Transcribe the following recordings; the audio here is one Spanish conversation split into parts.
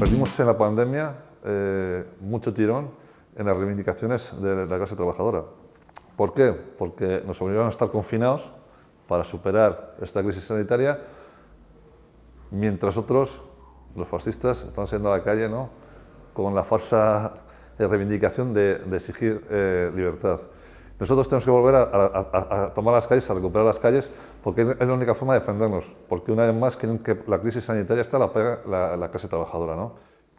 Perdimos en la pandemia eh, mucho tirón en las reivindicaciones de la clase trabajadora. ¿Por qué? Porque nos obligaron a estar confinados para superar esta crisis sanitaria, mientras otros, los fascistas, están saliendo a la calle ¿no? con la falsa reivindicación de, exigir eh, libertad. Nosotros tenemos que volver a, tomar las calles, a recuperar las calles, porque es la única forma de defendernos, porque una vez más que la crisis sanitaria está la, la, la clase trabajadora. ¿no?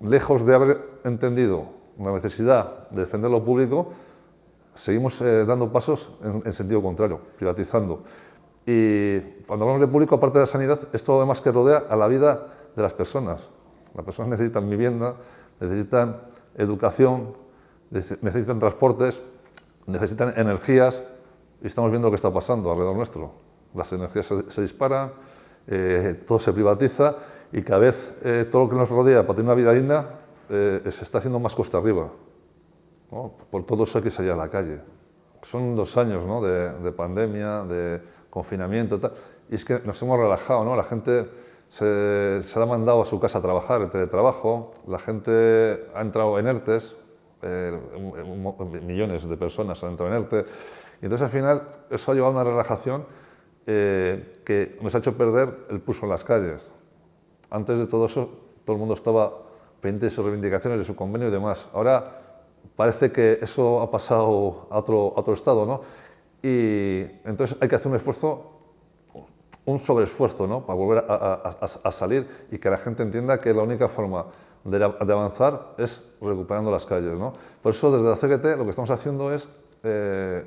Lejos de haber entendido la necesidad de defender lo público, seguimos eh, dando pasos en, en, sentido contrario, privatizando. Y cuando hablamos de público, aparte de la sanidad, es todo lo demás que rodea a la vida de las personas. Las personas necesitan vivienda, necesitan educación, necesitan transportes, necesitan energías y estamos viendo lo que está pasando alrededor nuestro. Las energías se, disparan, eh, todo se privatiza y cada vez eh, todo lo que nos rodea para tener una vida digna eh, se está haciendo más cuesta arriba. Por todo eso hay que salir a la calle. Son dos años de, pandemia, de confinamiento, tal, y es que nos hemos relajado, ¿no? la gente se, ha mandado a su casa a trabajar, el teletrabajo, la gente ha entrado en ERTES, eh, millones de personas a entretenerte. Y entonces al final eso ha llevado a una relajación eh, que nos ha hecho perder el pulso en las calles. Antes de todo eso, todo el mundo estaba pendiente de sus reivindicaciones, de su convenio y demás. Ahora parece que eso ha pasado a otro, otro estado, Y entonces hay que hacer un esfuerzo un sobreesfuerzo ¿no? para volver a, salir y que la gente entienda que la única forma de, avanzar es recuperando las calles. ¿no? Por eso desde la CGT lo que estamos haciendo es eh,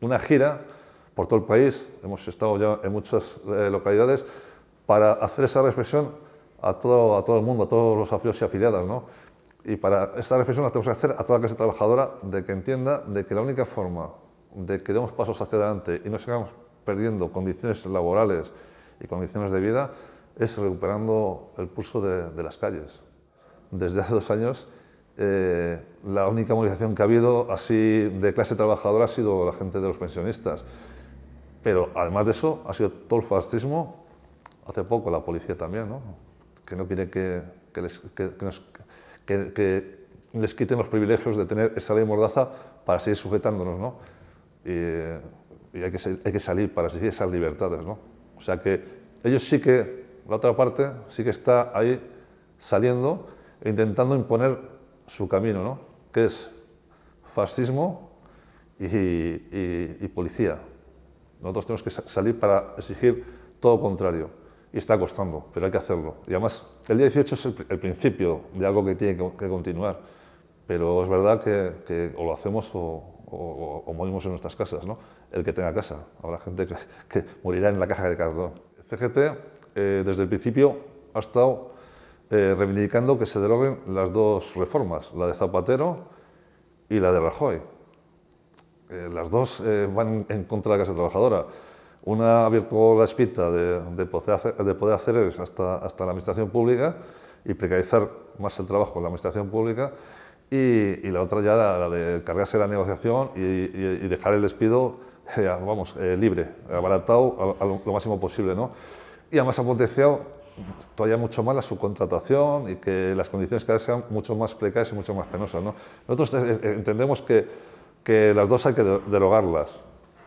una gira por todo el país, hemos estado ya en muchas eh, localidades, para hacer esa reflexión a todo, el mundo, a todos los afiliados y afiliadas. Y para esa reflexión la tenemos que hacer a toda la clase trabajadora de que entienda de que la única forma de que demos pasos hacia adelante y no sigamos perdiendo condiciones laborales y condiciones de vida es recuperando el pulso de las calles desde hace dos años eh, la única movilización que ha habido así de clase trabajadora ha sido la gente de los pensionistas. Pero además de eso, ha sido todo el fascismo, hace poco la policía también, ¿no? que no quiere que, que, les, quiten los privilegios de tener esa ley mordaza para seguir sujetándonos. ¿no? Y, hay, hay, que, salir para seguir esas libertades. ¿no? O sea que ellos sí que, la otra parte, sí que está ahí saliendo intentando imponer su camino, ¿no? que es fascismo y, policía. Nosotros tenemos que salir para exigir todo contrario. Y está costando, pero hay que hacerlo. Y además, el día 18 es el, principio de algo que tiene que, continuar. Pero es verdad que, o lo hacemos o, morimos en nuestras casas, ¿no? El que tenga casa. Habrá gente que, morirá en la caja de cartón. CGT, eh, desde el principio, ha estado eh, reivindicando que se deroguen las dos reformas, la de Zapatero y la de Rajoy. Eh, las dos eh, van en contra de la clase trabajadora. Una ha abierto la espita de, poder hacer, hasta, la administración pública y precarizar más el trabajo en la administración pública y, la otra ya la, de cargarse la negociación y, dejar el despido vamos, libre, abaratado a, lo, máximo posible. ¿no? Y además ha potenciado todavía mucho más la subcontratación y que las condiciones cada vez sean mucho más precarias y mucho más penosas. ¿no? Nosotros eh, eh, entendemos que, que, las dos hay que derogarlas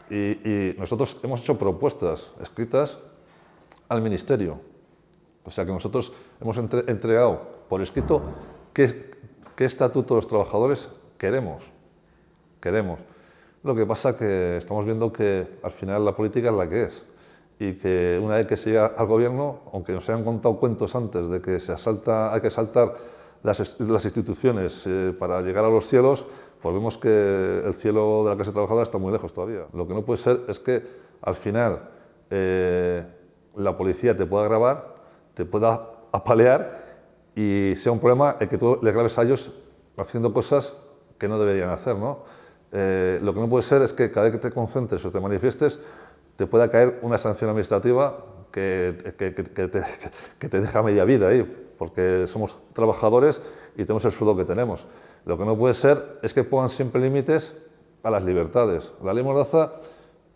y, y, nosotros hemos hecho propuestas escritas al Ministerio. O sea que nosotros hemos entregado por escrito qué, qué estatuto de los trabajadores queremos. queremos. Lo que pasa que estamos viendo que al final la política es la que es y que una vez que se llega al gobierno, aunque nos hayan contado cuentos antes de que se asalta, hay que saltar las, instituciones eh, para llegar a los cielos, pues vemos que el cielo de la clase trabajadora está muy lejos todavía. Lo que no puede ser es que al final eh, la policía te pueda grabar, te pueda apalear y sea un problema el que tú le grabes a ellos haciendo cosas que no deberían hacer. ¿no? Eh, lo que no puede ser es que cada vez que te concentres o te manifiestes, te pueda caer una sanción administrativa que, que, que te, deja media vida ahí, porque somos trabajadores y tenemos el sueldo que tenemos. Lo que no puede ser es que pongan siempre límites a las libertades. La ley Mordaza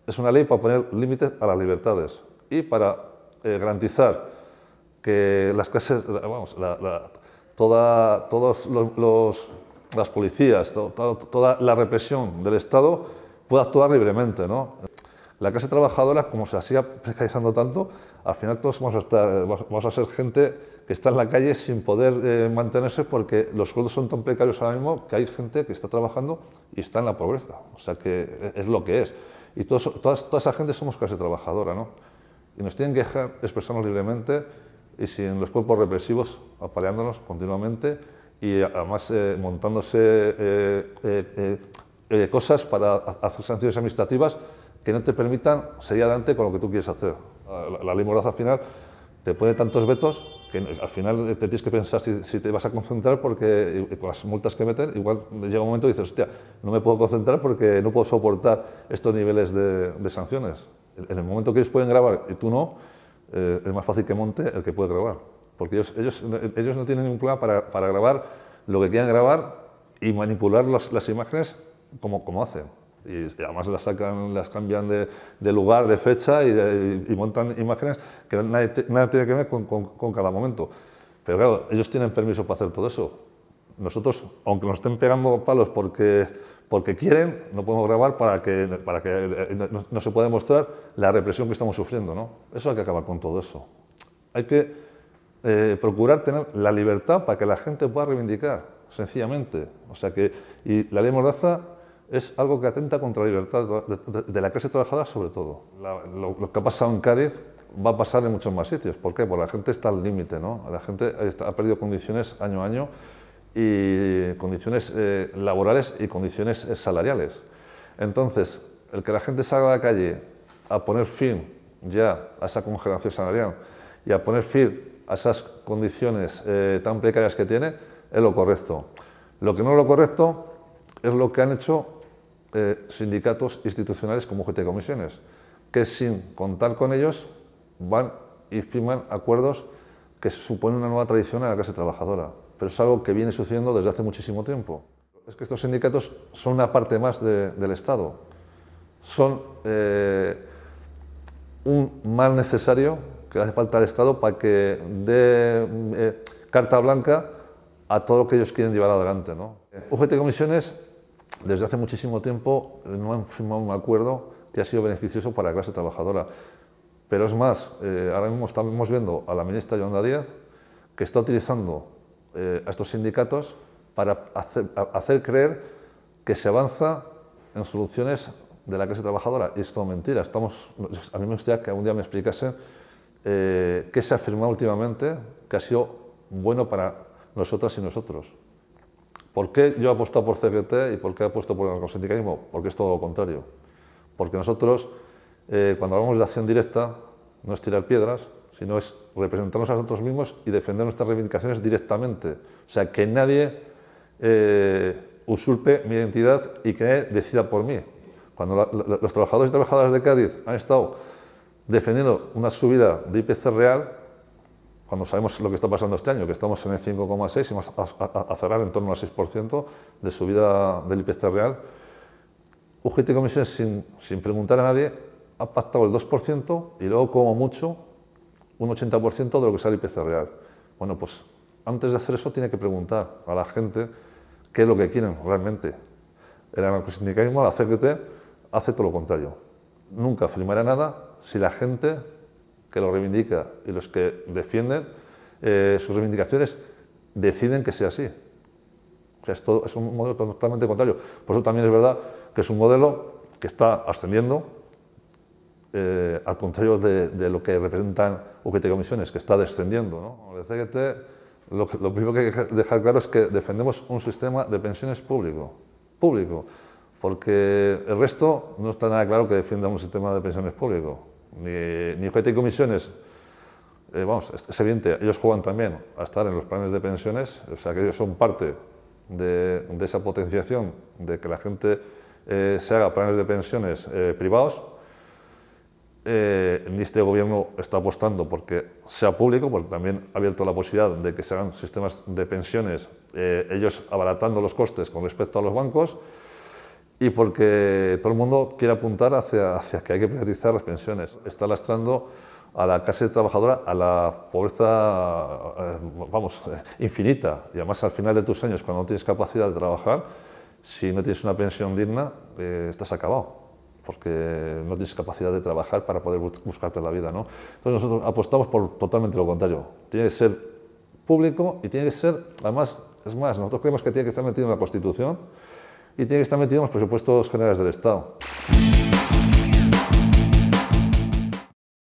es una ley para poner límites a las libertades y para eh, garantizar que las clases, vamos, toda, todos los, las policías, toda la represión del Estado pueda actuar libremente, ¿no? La clase trabajadora, como se la siga precarizando tanto, al final todos vamos a, estar, vamos a ser gente que está en la calle sin poder eh, mantenerse porque los sueldos son tan precarios ahora mismo que hay gente que está trabajando y está en la pobreza. O sea que e, es lo que es. Y todas, toda esa gente somos clase trabajadora, ¿no? Y nos tienen que dejar expresarnos libremente y sin los cuerpos represivos apaleándonos continuamente y eh, además eh, montándose cosas para hacer sanciones administrativas que no te permitan seguir adelante con lo que tú quieres hacer. La, la al final te pone tantos vetos que al final te tienes que pensar si, te vas a concentrar porque con las multas que meten, igual llega un momento y dices, hostia, no me puedo concentrar porque no puedo soportar estos niveles de, sanciones. En el momento que ellos pueden grabar y tú no, eh, es más fácil que monte el que puede grabar. Porque ellos, ellos, no tienen ningún plan para, para, grabar lo que quieran grabar y manipular las, las imágenes como, como hacen. Y además las sacan, las cambian de, lugar, de fecha y, montan imágenes que nada, tiene que ver con, cada momento. Pero claro, ellos tienen permiso para hacer todo eso. Nosotros, aunque nos estén pegando palos porque, porque quieren, no podemos grabar para que, para que eh, no, se pueda mostrar la represión que estamos sufriendo. ¿no? Eso hay que acabar con todo eso. Hay que eh, procurar tener la libertad para que la gente pueda reivindicar, sencillamente. O sea que, y la ley Mordaza es algo que atenta contra la libertad de la clase trabajadora sobre todo. lo, que ha pasado en Cádiz va a pasar en muchos más sitios. ¿Por qué? Porque la gente está al límite, ¿no? La gente ha perdido condiciones año a año, y condiciones eh, laborales y condiciones eh, salariales. Entonces, el que la gente salga a la calle a poner fin ya a esa congelación salarial y a poner fin a esas condiciones eh, tan precarias que tiene, es lo correcto. Lo que no es lo correcto es lo que han hecho eh, sindicatos institucionales como UGT Comisiones, que sin contar con ellos van y firman acuerdos que suponen una nueva tradición a la clase trabajadora, pero es algo que viene sucediendo desde hace muchísimo tiempo. Es que estos sindicatos son una parte más del Estado, son eh, un mal necesario que le hace falta al Estado para que dé eh, carta blanca a todo lo que ellos quieren llevar adelante. ¿no? UGT Comisiones desde hace muchísimo tiempo no han firmado un acuerdo que ha sido beneficioso para la clase trabajadora. Pero es más, eh, ahora mismo estamos viendo a la ministra Yolanda Díaz que está utilizando eh, a estos sindicatos para hacer, creer que se avanza en soluciones de la clase trabajadora. Y esto es mentira. Estamos, a mí me gustaría que algún día me explicase eh, qué se ha firmado últimamente que ha sido bueno para nosotras y nosotros. ¿Por qué yo he apostado por CGT y por qué he apostado por el sindicalismo? Porque es todo lo contrario. Porque nosotros, eh, cuando hablamos de acción directa, no es tirar piedras, sino es representarnos a nosotros mismos y defender nuestras reivindicaciones directamente. O sea, que nadie eh, usurpe mi identidad y que nadie decida por mí. Cuando los trabajadores y trabajadoras de Cádiz han estado defendiendo una subida de IPC real, cuando sabemos lo que está pasando este año, que estamos en el 5,6 y vamos a, cerrar en torno al 6% de subida del IPC real, UGT Comisiones, sin, sin preguntar a nadie, ha pactado el 2% y luego, como mucho, un 80% de lo que sale IPC real. Bueno, pues antes de hacer eso tiene que preguntar a la gente qué es lo que quieren realmente. El anarcosindicalismo, la CGT, hace todo lo contrario. Nunca firmará nada si la gente que lo reivindica y los que defienden eh, sus reivindicaciones deciden que sea así. O sea, es, un modelo totalmente contrario. Por eso también es verdad que es un modelo que está ascendiendo, eh, al contrario de, lo que representan UGT Comisiones, que está descendiendo. ¿no? lo, primero que hay que dejar claro es que defendemos un sistema de pensiones público, público, porque el resto no está nada claro que defienda un sistema de pensiones público ni, ni UGT comisiones. Eh, vamos, es evidente, ellos juegan también a estar en los planes de pensiones, o sea que ellos son parte de, esa potenciación de que la gente eh, se haga planes de pensiones eh, privados. ni este gobierno está apostando porque sea público, porque también ha abierto la posibilidad de que se hagan sistemas de pensiones, ellos abaratando los costes con respecto a los bancos y porque todo el mundo quiere apuntar hacia, hacia que hay que privatizar las pensiones. Está lastrando a la clase trabajadora a la pobreza, eh, vamos, eh, infinita. Y además al final de tus años, cuando no tienes capacidad de trabajar, si no tienes una pensión digna, eh, estás acabado porque no tienes capacidad de trabajar para poder buscarte la vida. ¿no? Entonces nosotros apostamos por totalmente lo contrario. Tiene que ser público y tiene que ser, además, es más, nosotros creemos que tiene que estar metido en la Constitución y tiene que estar metido en los presupuestos generales del Estado.